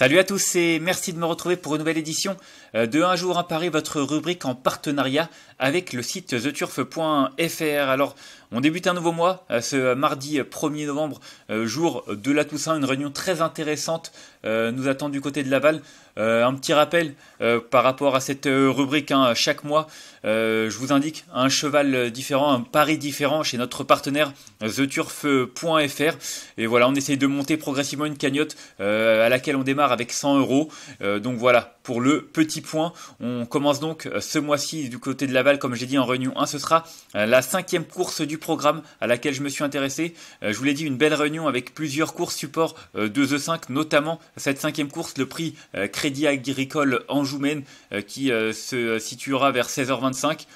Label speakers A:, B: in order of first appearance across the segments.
A: Salut à tous et merci de me retrouver pour une nouvelle édition euh, de Un jour à Paris, votre rubrique en partenariat avec le site theturf.fr. Alors, on débute un nouveau mois, euh, ce mardi 1er novembre, euh, jour de la Toussaint, une réunion très intéressante nous attend du côté de Laval. un petit rappel par rapport à cette rubrique, hein, chaque mois, je vous indique un cheval différent, un pari différent chez notre partenaire theturf.fr. Et voilà, on essaye de monter progressivement une cagnotte à laquelle on démarre avec 100 euros. Euh, donc voilà, pour le petit point. On commence donc euh, ce mois-ci du côté de Laval, comme j'ai dit en réunion 1, ce sera euh, la cinquième course du programme à laquelle je me suis intéressé. Je vous l'ai dit, une belle réunion avec plusieurs courses support de e 5, notamment cette cinquième course, le prix Crédit Agricole Anjoumène qui se situera vers 16h25.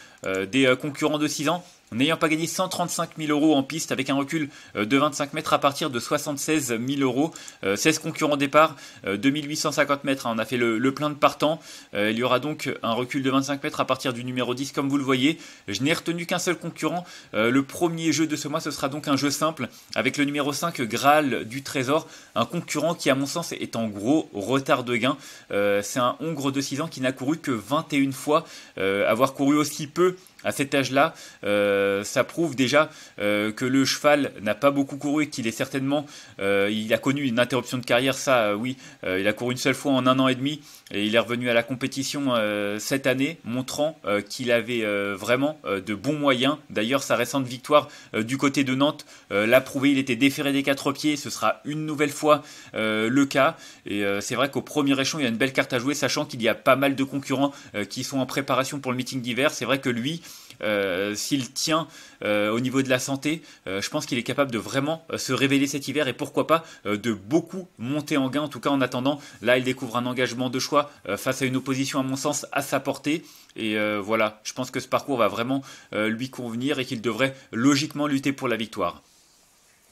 A: Des concurrents de 6 ans, n'ayant pas gagné 135 000 euros en piste avec un recul euh, de 25 mètres à partir de 76 000 euros. 16 euh, concurrents départ, 2850 euh, mètres. Hein. on a fait le, plein de partants. il y aura donc un recul de 25 mètres à partir du numéro 10, comme vous le voyez. Je n'ai retenu qu'un seul concurrent. le premier jeu de ce mois, ce sera donc un jeu simple avec le numéro 5, Graal du Trésor. Un concurrent qui, à mon sens, est en gros retard de gain. C'est un Hongre de 6 ans qui n'a couru que 21 fois. avoir couru aussi peu à cet âge-là, euh, ça prouve déjà euh, que le cheval n'a pas beaucoup couru et qu'il est certainement, euh, il a connu une interruption de carrière, ça oui, il a couru une seule fois en un an et demi et il est revenu à la compétition cette année, montrant qu'il avait vraiment de bons moyens. D'ailleurs, sa récente victoire du côté de Nantes l'a prouvé, il était déféré des quatre pieds, ce sera une nouvelle fois le cas. Et c'est vrai qu'au premier échelon, il y a une belle carte à jouer, sachant qu'il y a pas mal de concurrents qui sont en préparation pour le meeting d'hiver. C'est vrai que lui, euh, s'il tient euh, au niveau de la santé, euh, je pense qu'il est capable de vraiment se révéler cet hiver et pourquoi pas de beaucoup monter en gain. En tout cas, en attendant, là, il découvre un engagement de choix face à une opposition, à mon sens, à sa portée. Et voilà, je pense que ce parcours va vraiment lui convenir et qu'il devrait logiquement lutter pour la victoire.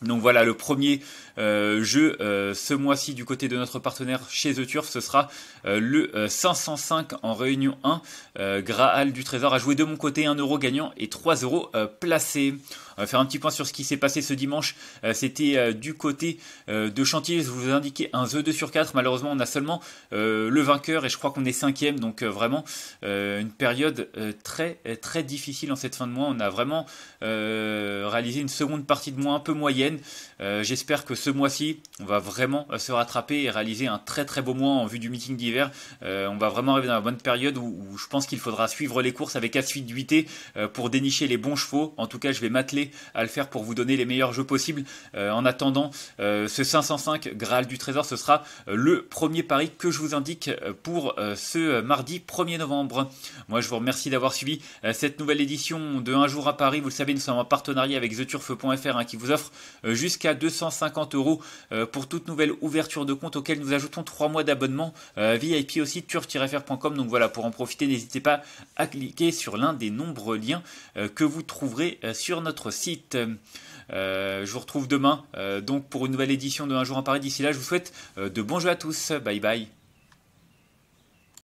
A: Donc voilà, le premier euh, jeu euh, ce mois-ci du côté de notre partenaire chez The Turf, ce sera euh, le 505 en réunion 1. Graal du Trésor a joué de mon côté 1 euro gagnant et 3 euros placés. On va faire un petit point sur ce qui s'est passé ce dimanche. C'était du côté de Chantier. Je vous ai indiqué un The 2 sur 4. Malheureusement, on a seulement le vainqueur et je crois qu'on est cinquième. Donc vraiment une période très très difficile en cette fin de mois. On a vraiment réalisé une seconde partie de mois un peu moyenne. Euh, j'espère que ce mois-ci, on va vraiment euh, se rattraper et réaliser un très très beau mois en vue du meeting d'hiver. Euh, on va vraiment arriver dans la bonne période où, je pense qu'il faudra suivre les courses avec assiduité pour dénicher les bons chevaux. En tout cas, je vais m'atteler à le faire pour vous donner les meilleurs jeux possibles. en attendant, ce 505 Graal du Trésor, ce sera le premier pari que je vous indique pour ce mardi 1er novembre. Moi, je vous remercie d'avoir suivi cette nouvelle édition de Un jour à Paris. Vous le savez, nous sommes en partenariat avec theturf.fr hein, qui vous offre euh, jusqu'à 250 euros euh, pour toute nouvelle ouverture de compte auquel nous ajoutons 3 mois d'abonnement euh, VIP aussi turf-fr.com. Donc voilà, pour en profiter, n'hésitez pas à cliquer sur l'un des nombreux liens que vous trouverez sur notre site. je vous retrouve demain donc pour une nouvelle édition de Un jour en Paris. D'ici là, je vous souhaite de bons jeux à tous. Bye bye.